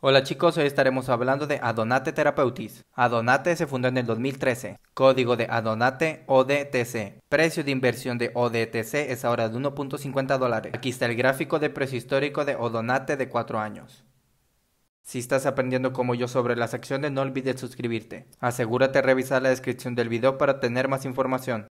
Hola chicos, hoy estaremos hablando de Adonate Therapeutics. Adonate se fundó en el 2013. Código de Adonate ODTC. Precio de inversión de ODTC es ahora de 1.50 dólares. Aquí está el gráfico de precio histórico de Adonate de 4 años. Si estás aprendiendo como yo sobre las acciones, no olvides suscribirte. Asegúrate de revisar la descripción del video para tener más información.